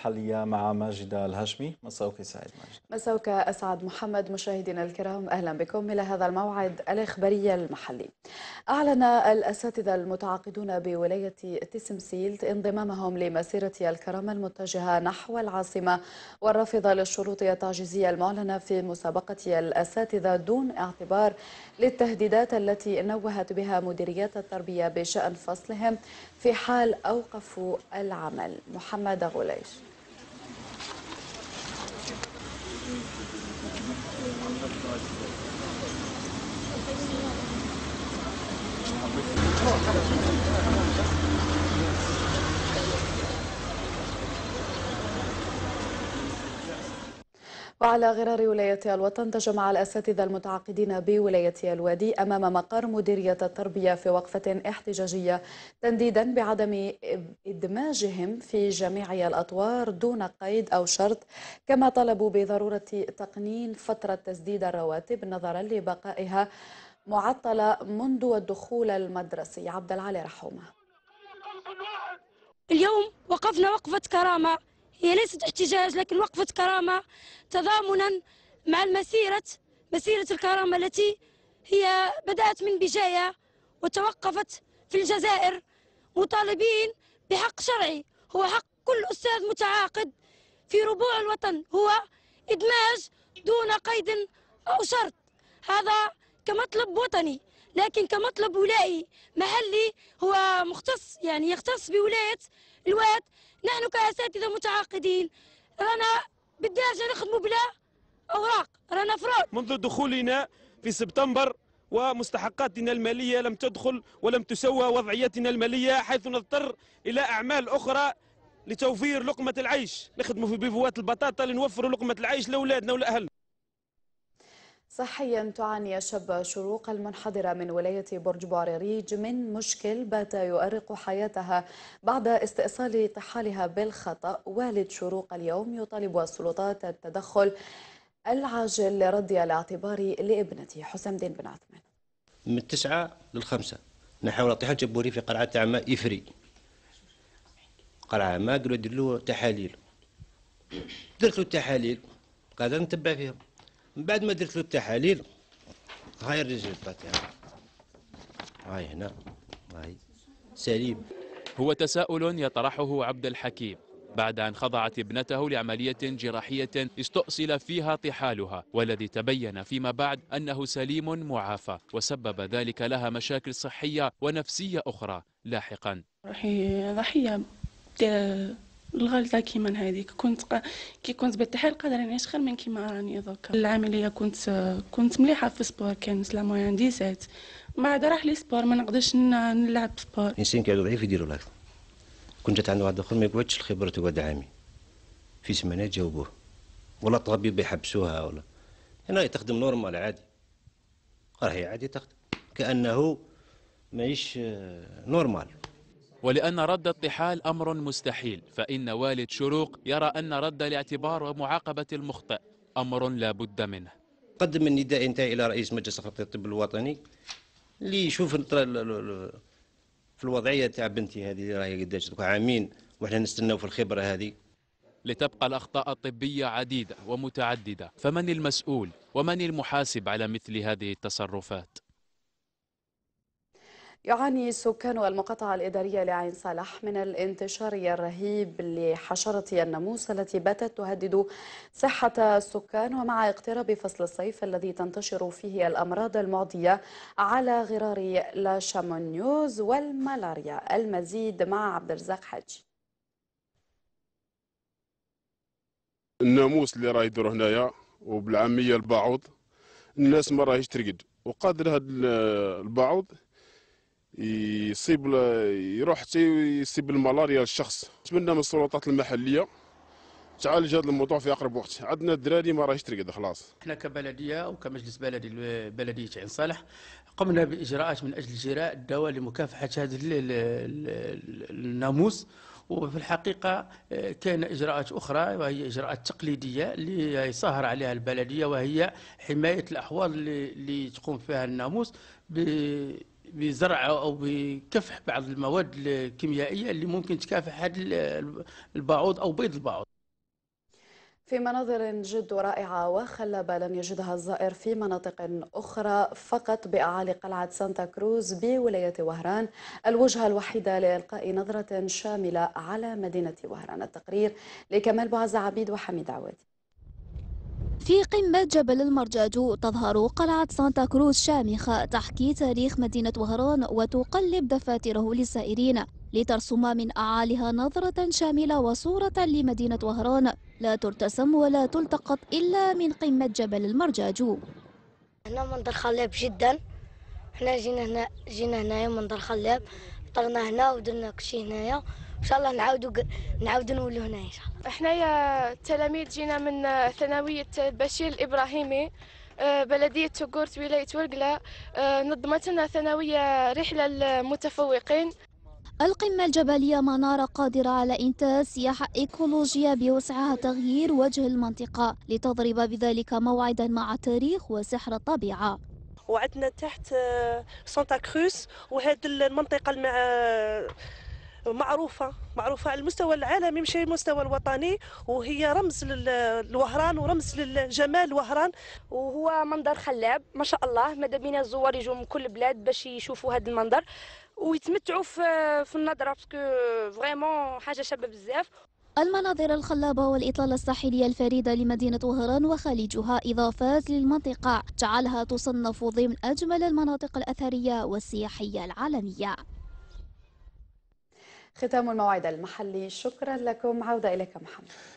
الحالية مع ماجدة الهاشمي مساوك سعيد ماجد مساوك أسعد محمد مشاهدينا الكرام أهلا بكم إلى هذا الموعد الإخباري المحلي أعلن الأساتذة المتعاقدون بولاية تسمسيلت انضمامهم لمسيرة الكرامة المتجهة نحو العاصمة والرافضة للشروط التعجيزية المعلنة في مسابقة الأساتذة دون اعتبار للتهديدات التي نوهت بها مديريات التربية بشأن فصلهم في حال أوقفوا العمل محمد غليش Спасибо. وعلى غرار ولاية الوطن تجمع الأساتذة المتعاقدين بولاية الوادي أمام مقر مديرية التربية في وقفة احتجاجية تنديدا بعدم إدماجهم في جميع الأطوار دون قيد أو شرط كما طلبوا بضرورة تقنين فترة تسديد الرواتب نظرا لبقائها معطلة منذ الدخول المدرسي عبد العالي رحومه اليوم وقفنا وقفة كرامة هي ليست احتجاج لكن وقفة كرامة تضامنا مع المسيرة مسيرة الكرامة التي هي بدأت من بجاية وتوقفت في الجزائر مطالبين بحق شرعي هو حق كل أستاذ متعاقد في ربوع الوطن هو إدماج دون قيد أو شرط هذا كمطلب وطني لكن كمطلب ولائي محلي هو مختص يعني يختص بولاية الواد نحن كأساتذة متعاقدين رانا بالدارجة نخدموا بلا أوراق رانا فرود منذ دخولنا في سبتمبر ومستحقاتنا المالية لم تدخل ولم تسوى وضعيتنا المالية حيث نضطر إلى أعمال أخرى لتوفير لقمة العيش نخدموا في بيفوات البطاطا لنوفروا لقمة العيش لأولادنا ولأهلنا صحيا تعاني الشابة شروق المنحدرة من ولاية برج بوعريريج من مشكل بات يؤرق حياتها بعد استئصال طحالها بالخطأ والد شروق اليوم يطالب السلطات التدخل العاجل لرد الاعتبار لابنته حسام الدين بن عثمان من التسعة للخمسة نحاول طحال جبوري في قلعة عماء إفري قلعة عماء قالوا دير له تحاليل درت له التحاليل قاعد نتبع فيهم من بعد ما درت له التحاليل هاي الريزلتات يعني. هاي هنا هاي سليم هو تساؤل يطرحه عبد الحكيم بعد أن خضعت ابنته لعملية جراحية استؤصل فيها طحالها والذي تبين فيما بعد أنه سليم معافى وسبب ذلك لها مشاكل صحية ونفسية أخرى لاحقا ضحية الغلطه كيما هذيك كنت ق... كي كنت بالتحال قادره نعيش خير من كيما راني دوكا العمليه كنت كنت مليحه في السبور كان لا موان سات ما عاد راح لي سبور ما نقدرش نلعب سبور الانسان كان ضعيف يديروا لك كنت جات عند واحد اخر ما يقعدش الخبره تقعد عامي في سمانه جاوبوه ولا الطبيب يحبسوها ولا هنا تخدم نورمال عادي راهي عادي تخدم كانه ماهيش نورمال آه، ولأن رد الطحال أمر مستحيل فإن والد شروق يرى أن رد الاعتبار ومعاقبة المخطئ أمر لا بد منه قدم النداء انتهى إلى رئيس مجلس خطي الطب الوطني اللي يشوف في الوضعية تاع بنتي هذه اللي راهي قداش عامين وحنا نستناو في الخبرة هذه لتبقى الأخطاء الطبية عديدة ومتعددة فمن المسؤول ومن المحاسب على مثل هذه التصرفات يعاني سكان المقاطعة الإدارية لعين صالح من الانتشار الرهيب لحشرة الناموس التي باتت تهدد صحة السكان ومع اقتراب فصل الصيف الذي تنتشر فيه الأمراض المعدية على غرار لا شامونيوز والملاريا المزيد مع عبد الرزاق حاجي الناموس اللي راه يدور هنايا وبالعاميه البعوض الناس ما راهيش ترقد وقادر هذا البعوض يصيب يروح حتى يصيب الملاريا للشخص نتمنى من السلطات المحليه تعالج هذا الموضوع في اقرب وقت عندنا الدراري ما راهيش ترقد خلاص احنا كبلديه وكمجلس بلدي بلديه عين صالح قمنا باجراءات من اجل شراء الدواء لمكافحه هذا الناموس وفي الحقيقة آه، كان إجراءات أخرى وهي إجراءات تقليدية اللي يسهر عليها البلدية وهي حماية الاحوال اللي تقوم فيها الناموس بزرع او بكفح بعض المواد الكيميائيه اللي ممكن تكافح هذا البعوض او بيض البعوض في مناظر جد رائعة وخلابة لم يجدها الزائر في مناطق أخرى فقط بأعالي قلعة سانتا كروز بولاية وهران الوجهة الوحيدة لإلقاء نظرة شاملة على مدينة وهران التقرير لكمال بوعز عبيد وحميد عوادي في قمة جبل المرجاج تظهر قلعة سانتا كروز شامخة تحكي تاريخ مدينة وهران وتقلب دفاتره للسائرين لترسم من أعالها نظرة شاملة وصورة لمدينة وهران لا ترتسم ولا تلتقط إلا من قمة جبل المرجاج هنا منظر خلاب جدا احنا جينا هنا جينا هنا منظر خلاب طرنا هنا ودرنا كلشي هنايا ان شاء الله نعاودوا نعاودوا نولوا هنايا ان شاء الله حنايا التلاميذ جينا من ثانويه بشير الابراهيمي آه، بلدية تقورت ولاية ورقلة آه، نظمت لنا ثانوية رحلة للمتفوقين القمة الجبلية منارة قادرة على إنتاج سياحة إيكولوجية بوسعها تغيير وجه المنطقة لتضرب بذلك موعدا مع تاريخ وسحر الطبيعة وعندنا تحت آه، سانتا كروس وهذه المنطقه المع... آه، معروفه معروفه على المستوى العالمي مش المستوى الوطني وهي رمز للوهران ورمز لجمال وهران وهو منظر خلاب ما شاء الله ماذا بينا الزوار يجوا من كل بلاد باش يشوفوا هذا المنظر ويتمتعوا في آه، النظره باسكو فريمون حاجه شابه بزاف المناظر الخلابة والإطلالة الساحلية الفريدة لمدينة وهران وخليجها إضافات للمنطقة جعلها تصنف ضمن أجمل المناطق الأثرية والسياحية العالمية ختام الموعد المحلي شكرا لكم عودة إليك محمد